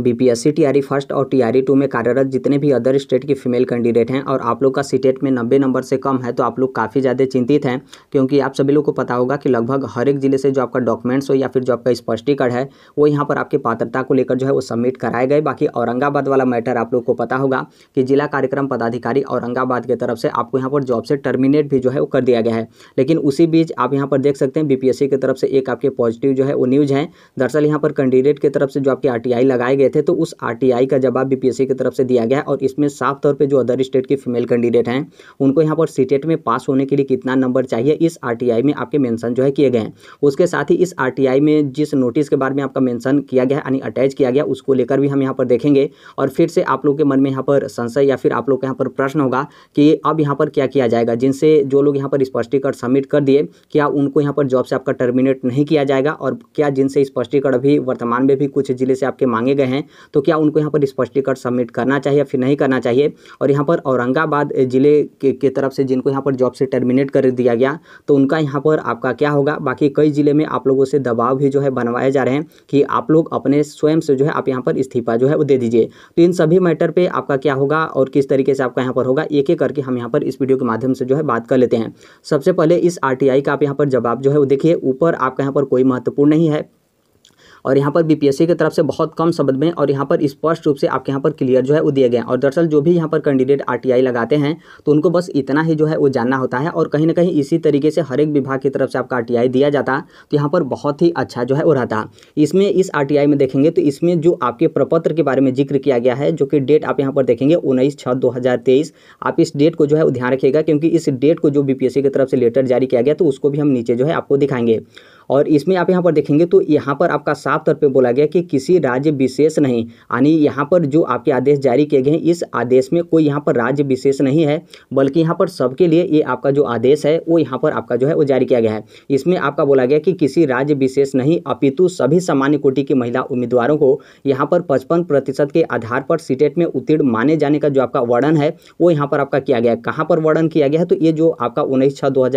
BPSC TRE first और TRE two में कार्यरत जितने भी अदर स्टेट की फीमेल कैंडिडेट हैं और आप लोग का सीटेट e में नब्बे नंबर से कम है तो आप लोग काफ़ी ज़्यादा चिंतित हैं क्योंकि आप सभी लोग को पता होगा कि लगभग हर एक जिले से जो आपका डॉक्यूमेंट्स हो या फिर जो आपका स्पष्टीकरण है वो यहाँ पर आपकी पात्रता को लेकर जो है वो सबमिट कराए गए बाकी औरंगाबाद वाला मैटर आप लोग को पता होगा कि जिला कार्यक्रम पदाधिकारी औरंगाबाद की तरफ से आपको यहाँ पर जॉब से टर्मिनेट भी जो है वो कर दिया गया है लेकिन उसी बीच आप यहाँ पर देख सकते हैं बी की तरफ से एक आपके पॉजिटिव जो है वो न्यूज़ है दरअसल यहाँ पर कैंडिडेट की तरफ से जो आपकी आर लगाए गए गए थे तो उस आरटीआई का जवाब बीपीएससी की तरफ से दिया गया और इसमें साफ तौर पर जो अदर स्टेट के फीमेल कैंडिडेट हैं उनको यहाँ पर सीटेट e में पास होने के लिए कितना नंबर चाहिए इस आर में आपके मैंसन जो है किए गए हैं उसके साथ ही इस आर में जिस नोटिस के बारे में आपका मैंसन किया गया यानी अटैच किया गया उसको लेकर भी हम यहाँ पर देखेंगे और फिर से आप लोग के मन में यहाँ पर संशय या फिर आप लोग के यहाँ पर प्रश्न होगा कि अब यहाँ पर क्या किया जाएगा जिनसे जो लोग यहाँ पर स्पष्टीकरण सबमिट कर दिए क्या उनको यहाँ पर जॉब से आपका टर्मिनेट नहीं किया जाएगा और क्या जिनसे स्पष्टीकरण अभी वर्तमान में भी कुछ जिले से आपके मांगे गए हैं हैं तो क्या उनको यहाँ पर स्पष्टीकरण सबमिट करना चाहिए या फिर नहीं करना चाहिए और यहाँ पर औरंगाबाद ज़िले के, के तरफ से जिनको यहाँ पर जॉब से टर्मिनेट कर दिया गया तो उनका यहाँ पर आपका क्या होगा बाकी कई ज़िले में आप लोगों से दबाव भी जो है बनवाए जा रहे हैं कि आप लोग अपने स्वयं से जो है आप यहाँ पर इस्तीफा जो है वो दे दीजिए तो इन सभी मैटर पर आपका क्या होगा और किस तरीके से आपका यहाँ पर होगा एक एक करके हम यहाँ पर इस वीडियो के माध्यम से जो है बात कर लेते हैं सबसे पहले इस आर का आप यहाँ पर जवाब जो है वो देखिए ऊपर आपका यहाँ पर कोई महत्वपूर्ण नहीं है और यहाँ पर बीपीएससी की तरफ से बहुत कम शब्द में और यहाँ पर स्पष्ट रूप से आपके यहाँ पर क्लियर जो है वो दिए गए और दरअसल जो भी यहाँ पर कैंडिडेट आर लगाते हैं तो उनको बस इतना ही जो है वो जानना होता है और कहीं ना कहीं इसी तरीके से हर एक विभाग की तरफ से आपका आर दिया जाता तो यहाँ पर बहुत ही अच्छा जो है वो रहता इसमें इस आर में देखेंगे तो इसमें जो आपके प्रपत्र के बारे में जिक्र किया गया है जो कि डेट आप यहाँ पर देखेंगे उन्नीस छः दो आप इस डेट को जो है वो ध्यान रखिएगा क्योंकि इस डेट को जो बी की तरफ से लेटर जारी किया गया तो उसको भी हम नीचे जो है आपको दिखाएंगे और इसमें आप यहाँ पर देखेंगे तो यहाँ पर आपका साफ तौर पर बोला गया कि किसी राज्य विशेष नहीं यानी यहाँ पर जो आपके आदेश जारी किए गए हैं इस आदेश में कोई यहाँ पर राज्य विशेष नहीं है बल्कि यहाँ पर सबके लिए ये आपका जो आदेश है वो यहाँ पर आपका जो है वो जारी किया गया है इसमें आपका बोला गया कि किसी राज्य विशेष नहीं अपितु सभी सामान्य कोटि की महिला उम्मीदवारों को यहाँ पर पचपन प्रतिशत के आधार पर सीटेट में उत्तीर्ण माने जाने का जो आपका वर्णन है वो यहाँ पर आपका किया गया है कहाँ पर वर्णन किया गया है तो ये जो आपका उन्नीस छः दो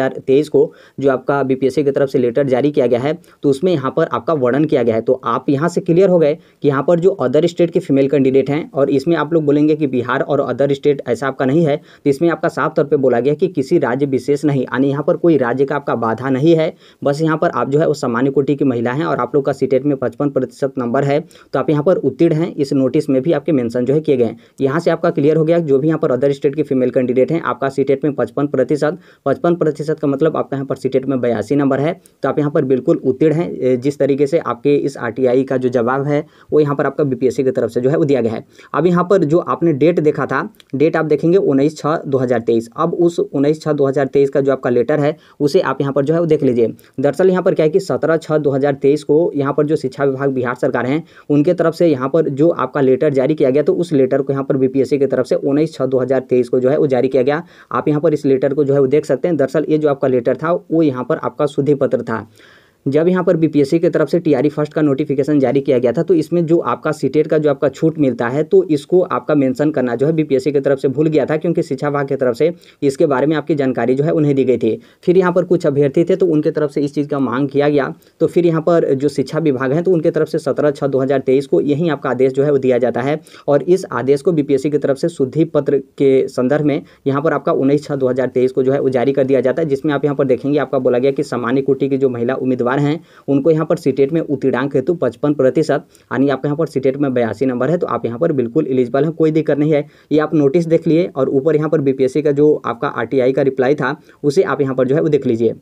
को जो आपका सी की तरफ से लेटर जारी किया किया गया है तो उसमें यहाँ पर आपका वर्णन किया गया है तो आप यहाँ से क्लियर हो गए कि यहाँ पर जो अदर स्टेट के फीमेल कैंडिडेट हैं और इसमें आप लोग बोलेंगे कि बिहार और अदर स्टेट ऐसा आपका नहीं है तो इसमें आपका साफ तौर पर बोला गया कि किसी राज्य विशेष नहीं यानी यहाँ पर कोई राज्य का आपका बाधा नहीं है बस यहाँ पर आप जो है वो सामान्य कोटि की महिला हैं और आप लोग का सीटेट e में पचपन नंबर है तो आप यहाँ पर उत्तीर्ण हैं इस नोटिस में भी आपके मेंशन जो है किए गए यहाँ से आपका क्लियर हो गया जो भी यहाँ पर अदर स्टेट के फीमेल कैंडिडेट हैं आपका सीटेट e में पचपन प्रतिशत पचपन प्रतिशत का मतलब आपका यहाँ पर सीटेट e में बयासी नंबर है तो आप यहाँ पर बिल्कुल उत्तीर्ण है जिस तरीके से आपके इस आर का जो जवाब है वो यहाँ पर आपका बी की तरफ से जो है वो दिया गया है अब यहाँ पर जो आपने डेट देखा था डेट आप देखेंगे उन्नीस छः दो अब उस उन्नीस छः दो का जो आपका लेटर है उसे आप यहाँ पर जो है वो देख लीजिए दरअसल यहाँ पर क्या है कि सत्रह छः दो को यहाँ पर जो शिक्षा विभाग बिहार सरकार हैं उनके तरफ से यहाँ पर जो आपका लेटर जारी किया गया तो उस लेटर को यहाँ पर बीपीएससी की तरफ से उन्नीस छः दो को जो है वो जारी किया गया आप यहाँ पर इस लेटर को जो है वो देख सकते हैं दरअसल ये जो आपका लेटर था वो यहाँ पर आपका शुद्धि पत्र था जब यहाँ पर बीपीएससी की तरफ से टीआरई फर्स्ट e का नोटिफिकेशन जारी किया गया था तो इसमें जो आपका सीटेट e का जो आपका छूट मिलता है तो इसको आपका मेंशन करना जो है बीपीएससी की तरफ से भूल गया था क्योंकि शिक्षा विभाग की तरफ से इसके बारे में आपकी जानकारी जो है उन्हें दी गई थी फिर यहाँ पर कुछ अभ्यर्थी थे तो उनके तरफ से इस चीज़ का मांग किया गया तो फिर यहाँ पर जो शिक्षा विभाग है तो उनके तरफ से सत्रह छः दो को यही आपका आदेश जो है वो दिया जाता है और इस आदेश को बी की तरफ से शुद्धि पत्र के संदर्भ में यहाँ पर आपका उन्नीस छः दो को जो है वो जारी कर दिया जाता है जिसमें आप यहाँ पर देखेंगे आपका बोला गया कि सामान्य कुटी की जो महिला उम्मीदवार उम्मीदवार हैं उनको यहाँ पर सीटेट में उत्तीर्णांक हेतु पचपन प्रतिशत यानी आपका यहाँ पर सीटेट में बयासी नंबर है तो आप यहाँ पर बिल्कुल एलिजिबल हैं कोई दिक्कत नहीं है ये आप नोटिस देख लिए और ऊपर यहाँ पर बी का जो आपका आर का रिप्लाई था उसे आप यहाँ पर जो है वो देख लीजिए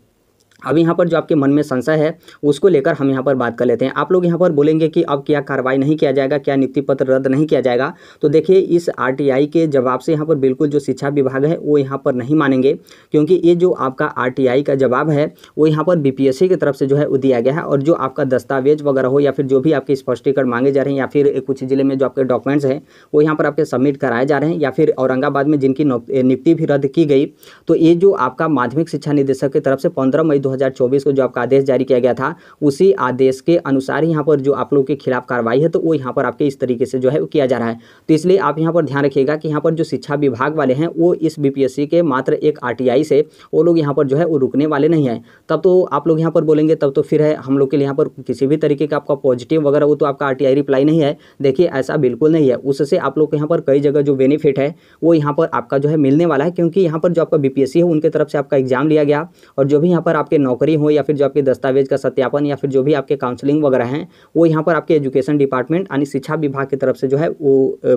अब यहाँ पर जो आपके मन में संशय है उसको लेकर हम यहाँ पर बात कर लेते हैं आप लोग यहाँ पर बोलेंगे कि अब क्या कार्रवाई नहीं किया जाएगा क्या नियुक्ति पत्र रद्द नहीं किया जाएगा तो देखिए इस आरटीआई के जवाब से यहाँ पर बिल्कुल जो शिक्षा विभाग है वो यहाँ पर नहीं मानेंगे क्योंकि ये जो आपका आर का जवाब है वो यहाँ पर बी की तरफ से जो है वो दिया गया है और जो आपका दस्तावेज वगैरह हो या फिर जो भी आपके स्पष्टीकरण मांगे जा रहे हैं या फिर कुछ ज़िले में जो आपके डॉक्यूमेंट्स हैं वो यहाँ पर आपके सबमिट कराए जा रहे हैं या फिर औरंगाबाद में जिनकी नियुक्ति भी रद्द की गई तो ये जो आपका माध्यमिक शिक्षा निदेशक की तरफ से पंद्रह मई 2024 को जो आपका आदेश जारी किया गया था उसी आदेश के अनुसार यहाँ पर जो आप लोग के खिलाफ कार्रवाई है तो वो यहाँ पर आपके इस तरीके से जो है किया जा रहा है तो इसलिए आप यहाँ पर ध्यान रखिएगा कि यहाँ पर जो शिक्षा विभाग वाले हैं वो इस बीपीएससी के मात्र एक आरटीआई से वो लोग यहाँ पर जो है वो रुकने वाले नहीं हैं तब तो आप लोग यहाँ पर बोलेंगे तब तो फिर है हम लोग के लिए यहाँ पर किसी भी तरीके का आपका पॉजिटिव वगैरह वो तो आपका आर रिप्लाई नहीं है देखिए ऐसा बिल्कुल नहीं है उससे आप लोग को यहाँ पर कई जगह जो बेनिफिट है वो यहाँ पर आपका जो है मिलने वाला है क्योंकि यहाँ पर जो आपका बी है उनके तरफ से आपका एग्जाम लिया गया और जो भी यहाँ पर आपके नौकरी हो या फिर जो आपके दस्तावेज का सत्यापन या फिर जो भी आपके काउंसलिंग वगैरह हैं वो यहाँ पर आपके एजुकेशन डिपार्टमेंट यानी शिक्षा विभाग की तरफ से जो है वो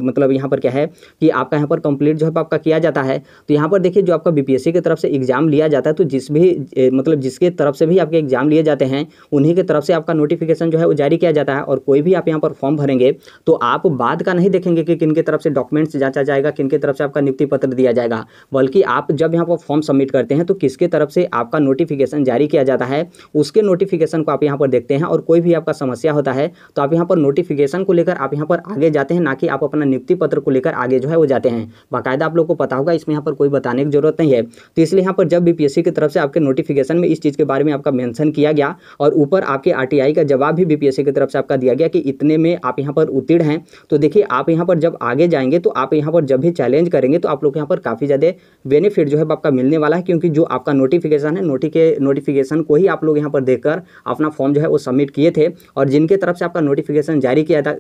मतलब यहाँ पर क्या है कि आपका यहाँ पर कंप्लीट जो है आपका किया जाता है तो यहाँ पर देखिए जो आपका बी की तरफ से एग्ज़ाम लिया जाता है तो जिस भी मतलब जिसके तरफ से भी आपके एग्ज़ाम लिए जाते हैं उन्हीं की तरफ से आपका नोटिफिकेशन जो है वो जारी किया जाता है और कोई भी आप यहाँ पर फॉर्म भरेंगे तो आप बाद का नहीं देखेंगे कि किन की तरफ से डॉक्यूमेंट्स जाँचा जाएगा किन की तरफ से आपका नियुक्ति पत्र दिया जाएगा बल्कि आप जब यहाँ पर फॉर्म सबमिट करते हैं तो किसके तरफ से आपका नोटिफिकेशन जारी किया जाता है उसके नोटिफिकेशन को आप यहाँ पर देखते हैं और कोई भी आपका समस्या होता है तो आप यहाँ पर नोटिफिकेशन को लेकर आप यहाँ पर आगे जाते हैं ना कि आप अपना नियुक्ति पत्र को लेकर आगे जो है वो जाते हैं बाकायदा आप लोग को पता होगा इसमें यहाँ पर कोई बताने की जरूरत नहीं है तो इसलिए यहाँ पर जब भी की तरफ से आपके नोटिफिकेशन में इस चीज़ के बारे में आपका मैंसन किया गया और ऊपर आपके आर का जवाब भी बी की तरफ से आपका दिया गया कि इतने में आप यहाँ पर उत्तीर्ण हैं तो देखिए आप यहाँ पर जब आगे जाएंगे तो आप यहाँ पर जब भी चैलेंज करेंगे तो आप लोग यहाँ पर काफ़ी ज़्यादा बेनिफिट जो है आपका मिलने वाला है क्योंकि जो आपका नोटिफिकेशन है नोटिके नोटिफिक नोटिफिकेशन को ही आप लोग यहाँ पर देखकर अपना फॉर्म जो है वो सबमिट किए थे और जिनके तरफ से आपका नोटिफिकेशन जारी किया था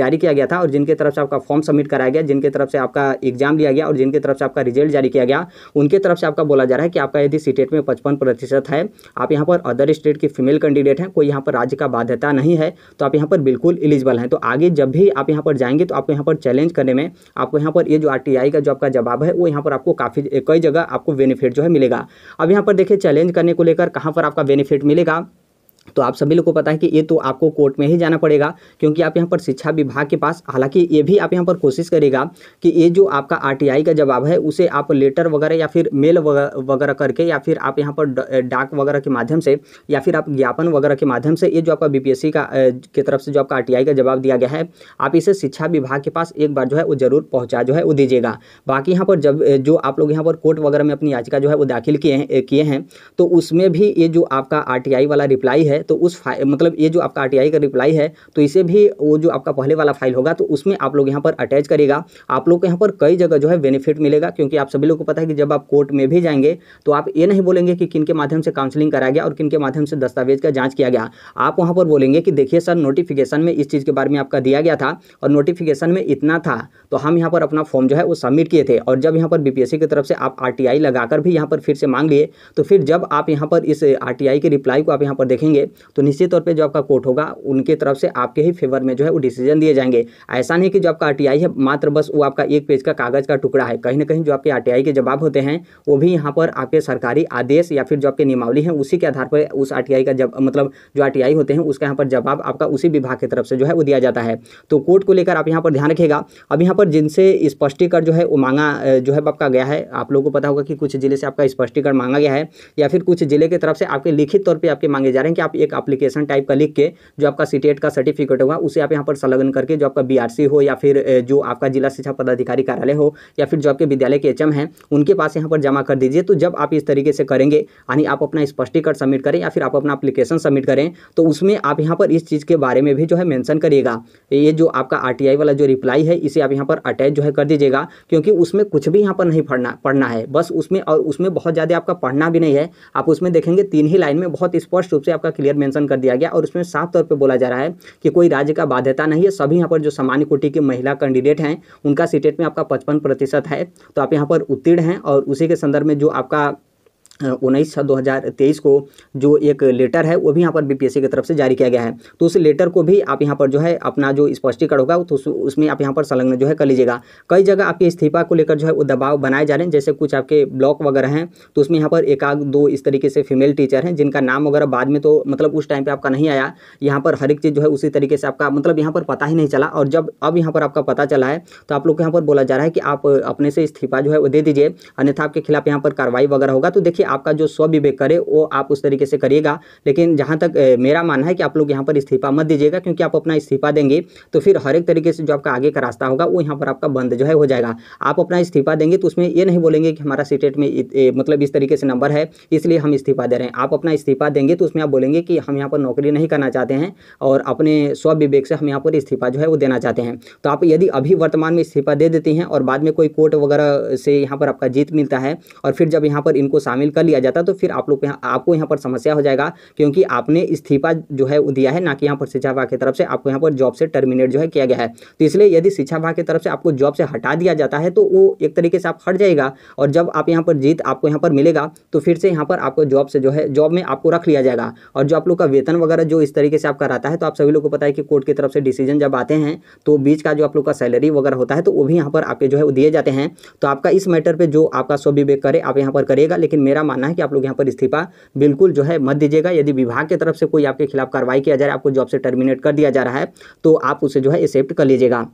जारी किया गया था और जिनके तरफ से आपका फॉर्म सबमिट कराया गया जिनके तरफ से आपका एग्जाम लिया गया और जिनके तरफ से आपका रिजल्ट जारी किया गया उनके तरफ से आपका बोला जा रहा है कि आपका यदि स्टेट e में पचपन प्रतिशत है आप यहाँ पर अदर स्टेट की फीमेल कैंडिडेट हैं कोई यहाँ पर राज्य का बाध्यता नहीं है तो आप यहाँ पर बिल्कुल इलिजिबल हैं तो आगे जब भी आप यहाँ पर जाएंगे तो आपको यहाँ पर चैलेंज करने में आपको यहाँ पर ये जो आर का जो आपका जवाब है वो यहाँ पर आपको काफ़ी कई जगह आपको बेनिफिट जो है मिलेगा अब यहाँ पर देखिए चैलेंज करने को लेकर लेकर कहाँ पर आपका बेनिफिट मिलेगा तो आप सभी लोग को पता है कि ये तो आपको कोर्ट में ही जाना पड़ेगा क्योंकि आप यहाँ पर शिक्षा विभाग के पास हालांकि ये भी आप यहाँ पर कोशिश करेगा कि ये जो आपका आरटीआई का जवाब है उसे आप लेटर वगैरह या फिर मेल वगैरह करके या फिर आप यहाँ पर डाक वगैरह के माध्यम से या फिर आप ज्ञापन वगैरह के माध्यम से ये जो आपका बीपीएससी का की तरफ से जो आपका आर का जवाब दिया गया है आप इसे शिक्षा विभाग के पास एक बार जो है वो जरूर पहुँचा जो है वो दीजिएगा बाकी यहाँ पर जब जो आप लोग यहाँ पर कोर्ट वगैरह में अपनी याचिका जो है वो दाखिल किए हैं किए हैं तो उसमें भी ये जो आपका आर वाला रिप्लाई है तो उस मतलब ये जो आपका आर का रिप्लाई है तो इसे भी वो जो आपका पहले वाला फाइल होगा तो उसमें आप लोग यहाँ पर अटैच करेगा आप लोग को यहाँ पर कई जगह जो है बेनिफिट मिलेगा क्योंकि आप सभी लोग को पता है कि जब आप कोर्ट में भी जाएंगे तो आप ये नहीं बोलेंगे कि किन के माध्यम से काउंसलिंग कराया गया और किन के माध्यम से दस्तावेज का जाँच किया गया आप वहाँ पर बोलेंगे कि देखिए सर नोटिफिकेशन में इस चीज़ के बारे में आपका दिया गया था और नोटिफिकेशन में इतना था तो हम यहाँ पर अपना फॉर्म जो है वो सबमिट किए थे और जब यहाँ पर बीपीएससी की तरफ से आप आरटीआई लगाकर भी यहाँ पर फिर से मांग लिए तो फिर जब आप यहाँ पर इस आरटीआई के रिप्लाई को आप यहाँ पर देखेंगे करेंगे तो निश्चित तौर पर जो आपका कोर्ट होगा उनके तरफ से आपके ही फेवर में जो है वो डिसीजन दिए जाएंगे ऐसा नहीं कि जो आपका आर है मात्र बस वो आपका एक पेज का कागज़ का टुकड़ा है कहीं ना कहीं जो आपके आर के जवाब होते हैं वो भी यहाँ पर आपके सरकारी आदेश या फिर जो आपके नियमावली है उसी के आधार पर उस आर का जब मतलब जो आर होते हैं उसका यहाँ पर जवाब आपका उसी विभाग की तरफ से जो है वो दिया जाता है तो कोर्ट को लेकर आप यहाँ पर ध्यान रखिएगा अब यहाँ पर जिनसे स्पष्टीकरण जो है वो मांगा जो है आपका गया है आप लोगों को पता होगा कि कुछ जिले से आपका स्पष्टीकरण मांगा गया है या फिर कुछ जिले की तरफ से आपके लिखित तौर पर आपके मांगे जा रहे हैं कि आप एक एप्लीकेशन टाइप का लिख के जो आपका सी का सर्टिफिकेट होगा उसे आप यहाँ पर संलग्न करके जो आपका बी हो या फिर जो आपका जिला शिक्षा पदाधिकारी कार्यालय हो या फिर जो आपके विद्यालय के एच हैं उनके पास यहाँ पर जमा कर दीजिए तो जब आप इस तरीके से करेंगे यानी आप अपना स्पष्टीकरण सबमिट करें या फिर आप अपना अप्लीकेशन सबमिट करें तो उसमें आप यहाँ पर इस चीज़ के बारे में भी जो है मैंसन करिएगा ये जो आपका आर वाला जो रिप्लाई है इसे आप यहाँ पर अटैच जो है कर दीजिएगा क्योंकि उसमें कुछ भी यहाँ पर नहीं पढ़ना पढ़ना है बस उसमें और उसमें बहुत ज़्यादा आपका पढ़ना भी नहीं है आप उसमें देखेंगे तीन ही लाइन में बहुत स्पष्ट रूप से आपका क्लियर मेंशन कर दिया गया और उसमें साफ तौर पर बोला जा रहा है कि कोई राज्य का बाध्यता नहीं है सभी यहाँ पर जो सामान्य कोटि के महिला कैंडिडेट हैं उनका सीटेट में आपका पचपन प्रतिशत है तो आप यहाँ पर उत्तीर्ण हैं और उसी के संदर्भ में जो आपका उन्नीस छः दो हज़ार तेईस को जो एक लेटर है वो भी यहाँ पर बीपीएससी की तरफ से जारी किया गया है तो उस लेटर को भी आप यहाँ पर जो है अपना जो स्पष्टीकरण होगा तो उसमें आप यहाँ पर संलग्न जो है कर लीजिएगा कई जगह आपके इस्तीफा को लेकर जो है वो दबाव बनाए जा रहे हैं जैसे कुछ आपके ब्लॉक वगैरह हैं तो उसमें यहाँ पर एक आध दो इस तरीके से फीमेल टीचर हैं जिनका नाम वगैरह बाद में तो मतलब उस टाइम पर आपका नहीं आया यहाँ पर हर एक चीज़ जो है उसी तरीके से आपका मतलब यहाँ पर पता ही नहीं चला और जब अब यहाँ पर आपका पता चला है तो आप लोग को यहाँ पर बोला जा रहा है कि आप अपने से इस्तीफा जो है वो दे दीजिए अन्यथा आपके खिलाफ यहाँ पर कार्रवाई वगैरह होगा तो देखिए आपका जो स्वविवेक करे वो आप उस तरीके से करिएगा लेकिन जहाँ तक मेरा मानना है कि आप लोग यहाँ पर इस्तीफा मत दीजिएगा क्योंकि आप अपना इस्तीफा देंगे तो फिर हर एक तरीके से जो आपका आगे का रास्ता होगा वो यहाँ पर आपका बंद जो है हो जाएगा आप अपना इस्तीफा देंगे तो उसमें ये नहीं बोलेंगे कि हमारा सीटेट में मतलब इस तरीके से नंबर है इसलिए हम इस्तीफा दे रहे हैं आप अपना इस्तीफा देंगे तो उसमें आप बोलेंगे कि हम यहाँ पर नौकरी नहीं करना चाहते हैं और अपने स्वविवेक से हम यहाँ पर इस्तीफा जो है वो देना चाहते हैं तो आप यदि अभी वर्तमान में इस्तीफा दे देती हैं और बाद में कोई कोर्ट वगैरह से यहाँ पर आपका जीत मिलता है और फिर जब यहाँ पर इनको शामिल कर कर लिया जाता तो फिर आप लोग यहाँ आपको यहाँ पर समस्या हो जाएगा क्योंकि आपने इस्तीफा जो है दिया है ना कि यहाँ पर शिक्षा विभाग की तरफ से आपको यहाँ पर जॉब से टर्मिनेट जो है किया गया है तो इसलिए यदि शिक्षा विभाग की तरफ से आपको जॉब से हटा दिया जाता है तो वो एक तरीके से आप हट जाएगा और जब आप यहाँ पर जीत आपको यहाँ पर मिलेगा तो फिर से यहाँ पर आपको जॉब से जो है जॉब में आपको रख लिया जाएगा और जो आप लोग का वेतन वगैरह जो इस तरीके से आपका रहता है तो आप सभी लोग को पता है कि कोर्ट की तरफ से डिसीजन जब आते हैं तो बीच का जो आप लोग का सैलरी वगैरह होता है तो वो भी यहाँ पर आपके जो है दिए जाते हैं तो आपका इस मैटर पर जो आपका स्वविवेक करे आप यहाँ पर करेगा लेकिन मेरा मानना है कि आप लोग यहाँ पर इस्तीफा बिल्कुल जो है मत दीजिएगा यदि विभाग की तरफ से कोई आपके खिलाफ कार्रवाई किया जा रहा है आपको जॉब से टर्मिनेट कर दिया जा रहा है तो आप उसे जो है एक्सेप्ट कर लीजिएगा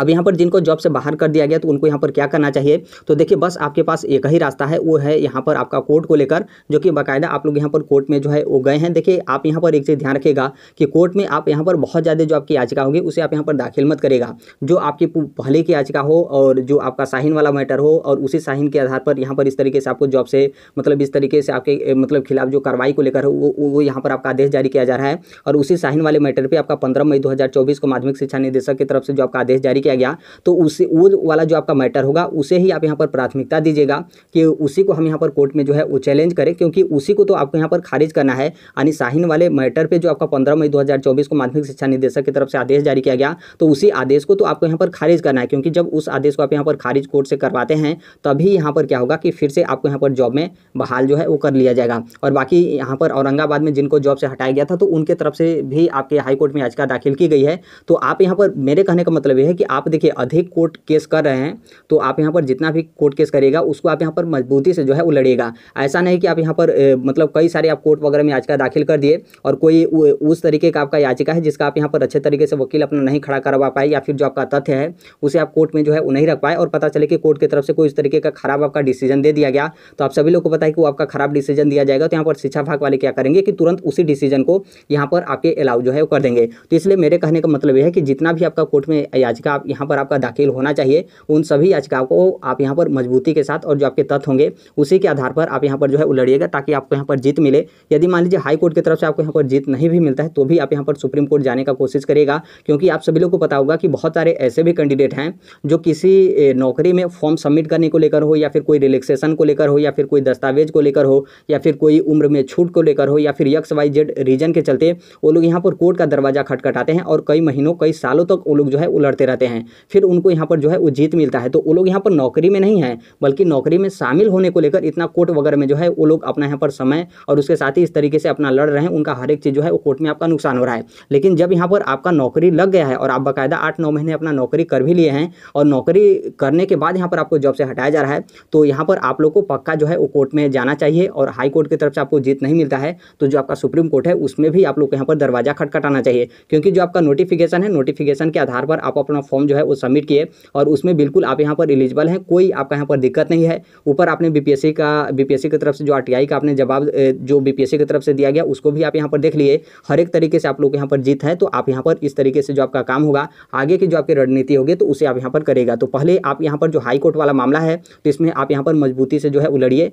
अब यहाँ पर जिनको जॉब से बाहर कर दिया गया तो उनको यहाँ पर क्या करना चाहिए तो देखिए बस आपके पास एक ही रास्ता है वो है यहाँ पर आपका कोर्ट को लेकर जो कि बाकायदा आप लोग यहाँ पर कोर्ट में जो है वो गए हैं देखिए आप यहाँ पर एक चीज़ ध्यान रखेगा कि कोर्ट में आप यहाँ पर बहुत ज़्यादा जो आपकी याचिका होगी उसे आप यहाँ पर दाखिल मत करेगा जो आपकी पहले की याचिका हो और जो आपका साहिन वाला मैटर हो और उसी साइन के आधार पर यहाँ पर इस तरीके से आपको जॉब से मतलब इस तरीके से आपके मतलब खिलाफ जो कार्रवाई को लेकर वो वो यहाँ पर आपका आदेश जारी किया जा रहा है और उसी साइन वाले मैटर पर आपका पंद्रह मई दो को माध्यमिक शिक्षा निदेशक की तरफ से जो आपका आदेश जारी किया गया तो उसे वो वाला जो आपका मैटर होगा उसे ही आप यहाँ पर प्राथमिकता दीजिएगा कि उसी को हम यहाँ पर कोर्ट में जो है वो चैलेंज करें क्योंकि उसी को तो आपको यहाँ पर खारिज करना है यानी शाहीन वाले मैटर पर जो आपका पंद्रह मई दो को माध्यमिक शिक्षा निदेशक की तरफ से आदेश जारी किया गया तो उसी आदेश को तो आपको यहाँ पर खारिज करना है क्योंकि जब उस आदेश को आप यहाँ पर खारिज कोर्ट से करवाते हैं तभी यहाँ पर क्या होगा कि फिर से आपको यहाँ पर जॉब में बहाल जो है वो कर लिया जाएगा और बाकी यहाँ पर औरंगाबाद में जिनको जॉब से हटाया गया था तो उनके तरफ से भी आपके हाईकोर्ट में याचिका दाखिल की गई है तो आप यहाँ पर मेरे कहने का मतलब यह है कि आप देखिए अधिक कोर्ट केस कर रहे हैं तो आप यहाँ पर जितना भी कोर्ट केस करेगा उसको आप यहाँ पर मजबूती से जो है वो लड़ेगा ऐसा नहीं कि आप यहाँ पर मतलब कई सारे आप कोर्ट वगैरह में याचिका दाखिल कर दिए और कोई उस तरीके का आपका याचिका है जिसका आप यहाँ पर अच्छे तरीके से वकील अपना नहीं खड़ा करवा पाए या फिर जो आपका तथ्य है उसे आप कोर्ट में जो है वो नहीं रख पाए और पता चले कि कोर्ट की तरफ से कोई इस तरीके का खराब आपका डिसीजन दे दिया गया तो आप सभी लोग को पता है कि वो आपका खराब डिसीजन दिया जाएगा तो यहाँ पर शिक्षा भाग वाले क्या करेंगे कि तुरंत उसी डिसीजन को यहाँ पर आपके अलाउ जो है वो कर देंगे तो इसलिए मेरे कहने का मतलब यह है कि जितना भी आपका कोर्ट में याचिका आप आप यहाँ पर आपका दाखिल होना चाहिए उन सभी याचिकाओं को आप यहाँ पर मजबूती के साथ और जो आपके तथ्य होंगे उसी के आधार पर आप यहाँ पर जो है लड़िएगा ताकि आपको यहाँ पर जीत मिले यदि मान लीजिए हाई कोर्ट की तरफ से आपको यहाँ पर जीत नहीं भी मिलता है तो भी आप यहाँ पर सुप्रीम कोर्ट जाने का कोशिश करेगा क्योंकि आप सभी लोग को पता होगा कि बहुत सारे ऐसे भी कैंडिडेट हैं जो किसी नौकरी में फॉर्म सबमिट करने को लेकर हो या फिर कोई रिलेक्सेशन को लेकर हो या फिर कोई दस्तावेज को लेकर हो या फिर कोई उम्र में छूट को लेकर हो या फिर यक्स वाई जेड रीजन के चलते वो लोग यहाँ पर कोर्ट का दरवाजा खटखटाते हैं और कई महीनों कई सालों तक वो लोग जो है उलड़ते रहते हैं हैं फिर उनको यहाँ पर जो है वो जीत मिलता है तो वो लोग यहाँ पर नौकरी में नहीं है बल्कि नौकरी में शामिल होने को लेकर इतना कोर्ट वगैरह में जो है वो लोग अपना यहाँ पर समय और उसके साथ ही इस तरीके से अपना लड़ रहे हैं उनका हर एक चीज़ जो है वो कोर्ट में आपका नुकसान हो रहा है लेकिन जब यहाँ पर आपका नौकरी लग गया है और आप बाकायदा आठ नौ महीने अपना नौकरी कर भी लिए हैं और नौकरी करने के बाद यहाँ पर आपको जॉब से हटाया जा रहा है तो यहाँ पर आप लोग को पक्का जो है वो कोर्ट में जाना चाहिए और हाई कोर्ट की तरफ से आपको जीत नहीं मिलता है तो जो आपका सुप्रीम कोर्ट है उसमें भी आप लोग को यहाँ पर दरवाजा खटखटाना चाहिए क्योंकि जो आपका नोटिफिकेशन है नोटिफिकेशन के आधार पर आप अपना फॉर्म फॉर्म जो है वो सबमिट किए और उसमें बिल्कुल आप यहाँ पर एलिजिबल हैं कोई आपका यहाँ पर दिक्कत नहीं है ऊपर आपने बीपीएससी का बीपीएससी की तरफ से जो आरटीआई का आपने जवाब जो बीपीएससी की तरफ से दिया गया उसको भी आप यहाँ पर देख लिए हर एक तरीके से आप लोग यहाँ पर जीत है तो आप यहाँ पर इस तरीके से जो आपका काम होगा आगे की जो आपकी रणनीति होगी तो उसे आप यहाँ पर करेगा तो पहले आप यहाँ पर जो हाईकोर्ट वाला मामला है तो इसमें आप यहाँ पर मजबूती से जो है उलड़िए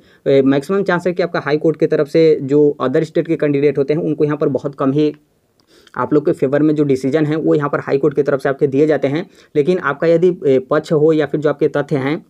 मैक्सिमम चांस है कि आपका हाईकोर्ट की तरफ से जो अदर स्टेट के कैंडिडेट होते हैं उनको यहाँ पर बहुत कम ही आप लोग के फेवर में जो डिसीजन है वो यहाँ पर हाईकोर्ट की तरफ से आपके दिए जाते हैं लेकिन आपका यदि पक्ष हो या फिर जो आपके तथ्य हैं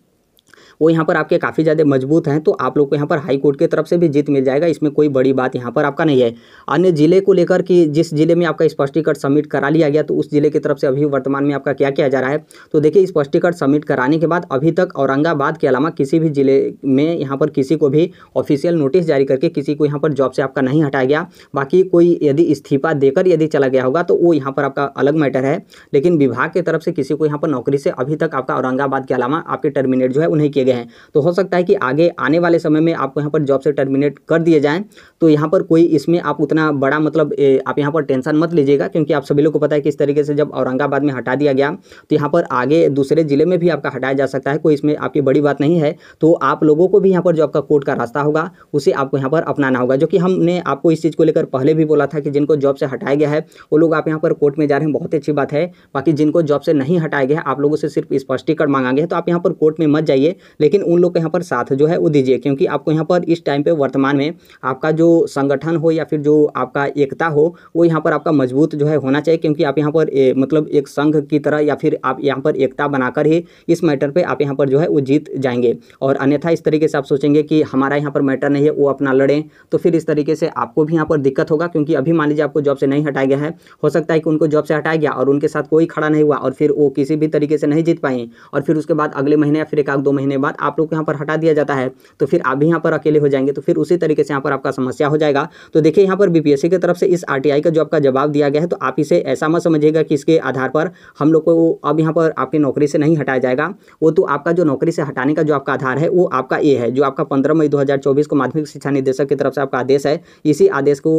वो यहाँ पर आपके काफ़ी ज़्यादा मजबूत हैं तो आप लोग को यहाँ पर हाई कोर्ट की तरफ से भी जीत मिल जाएगा इसमें कोई बड़ी बात यहाँ पर आपका नहीं है अन्य जिले को लेकर कि जिस जिले में आपका स्पष्टीकरण सबमिट करा लिया गया तो उस जिले की तरफ से अभी वर्तमान में आपका क्या किया जा रहा है तो देखिए स्पष्टीकरण सबमिट कराने के बाद अभी तक औरंगाबाद के अलावा किसी भी जिले में यहाँ पर किसी को भी ऑफिशियल नोटिस जारी करके किसी को यहाँ पर जॉब से आपका नहीं हटाया गया बाकी कोई यदि इस्तीफा देकर यदि चला गया होगा तो वो यहाँ पर आपका अलग मैटर है लेकिन विभाग की तरफ से किसी को यहाँ पर नौकरी से अभी तक आपका औरंगाबाद के अलावा आपके टर्मिनेट जो है उन्हें किए गए हैं तो हो सकता है कि आगे आने वाले समय में आपको यहाँ पर जॉब से टर्मिनेट कर दिए जाएँ तो यहाँ पर कोई इसमें आप उतना बड़ा मतलब आप यहाँ पर टेंशन मत लीजिएगा क्योंकि आप सभी लोग को पता है कि इस तरीके से जब औरंगाबाद में हटा दिया गया तो यहाँ पर आगे दूसरे ज़िले में भी आपका हटाया जा सकता है कोई इसमें आपकी बड़ी बात नहीं है तो आप लोगों को भी यहाँ पर जो आपका कोर्ट का रास्ता होगा उसे आपको यहाँ पर अपनाना होगा जो कि हमने आपको इस चीज़ को लेकर पहले भी बोला था कि जिनको जॉब से हटाया गया है वो लोग आप यहाँ पर कोर्ट में जा रहे हैं बहुत अच्छी बात है बाकी जिनको जॉब से नहीं हटाया गया आप लोगों से सिर्फ स्पष्टीकरण मांगा गया तो आप यहाँ पर कोर्ट में मत जाइए लेकिन उन लोग का यहाँ पर साथ जो है वो दीजिए क्योंकि आपको यहाँ पर इस टाइम पर वर्तमान में आपका जो संगठन हो या फिर जो आपका एकता हो वो यहाँ पर आपका मजबूत जो है होना चाहिए क्योंकि आप यहाँ पर ए, मतलब एक संघ की तरह या फिर आप यहाँ पर एकता बनाकर ही इस मैटर पर आप यहाँ पर जो है वो जीत जाएंगे और अन्यथा इस तरीके से आप सोचेंगे कि हमारा यहाँ पर मैटर नहीं है वो अपना लड़ें तो फिर इस तरीके से आपको भी यहाँ पर दिक्कत होगा क्योंकि अभी मान लीजिए आपको जॉब से नहीं हटाया गया है हो सकता है कि उनको जॉब से हटाया गया और उनके साथ कोई खड़ा नहीं हुआ और फिर वो किसी भी तरीके से नहीं जीत पाए और फिर उसके बाद अगले महीने या फिर एक आध दो महीने बाद बाद आप लोग को यहाँ पर हटा दिया जाता है तो फिर आप भी यहाँ पर अकेले हो जाएंगे तो फिर उसी तरीके से यहाँ पर आपका समस्या हो जाएगा तो देखिए यहाँ पर बी की तरफ से इस आर का जो आपका जवाब दिया गया है तो आप इसे ऐसा मत समझिएगा कि इसके आधार पर हम लोग को अब यहाँ पर आपकी नौकरी से नहीं हटाया जाएगा वो तो आपका जो नौकरी से हटाने का जो आपका आधार है वो आपका ये है जो आपका पंद्रह मई दो को माध्यमिक शिक्षा निदेशक की तरफ से आपका आदेश है इसी आदेश को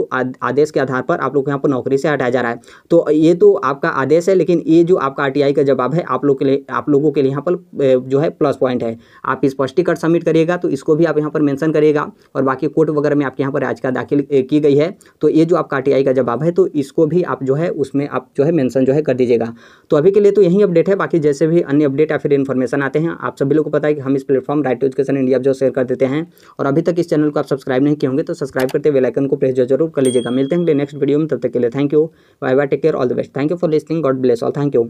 आदेश के आधार पर आप लोग को यहाँ पर नौकरी से हटाया जा रहा है तो ये तो आपका आदेश है लेकिन ये जो आपका आर का जवाब है आप लोग के लिए आप लोगों के लिए यहाँ पर जो है प्लस पॉइंट है आप स्पष्टीकरण सबमिट करिएगा तो इसको भी आप यहाँ पर मैंशन करिएगा और बाकी कोर्ट वगैरह में आपके यहाँ पर याचिका दाखिल की गई है तो ये जो आपका आर का जवाब है तो इसको भी आप जो है उसमें आप जो है मैंसन जो है कर दीजिएगा तो अभी के लिए तो यही अपडेट है बाकी जैसे भी अन्य अपडेट या फिर इन्फॉर्मेशन आते हैं आप सभी लोग को पता है कि हम इस platform right to education India जो शेयर कर देते हैं और अभी तक इस चैनल को आप सब्सक्राइब नहीं किए होंगे तो सब्सक्राइब करते वेलाइकन को प्रेस जरूर कर लीजिएगा मिलते हैं नेक्स्ट वीडियो में तब तक के लिए thank you bye bye take care all the best thank you for listening God bless all thank you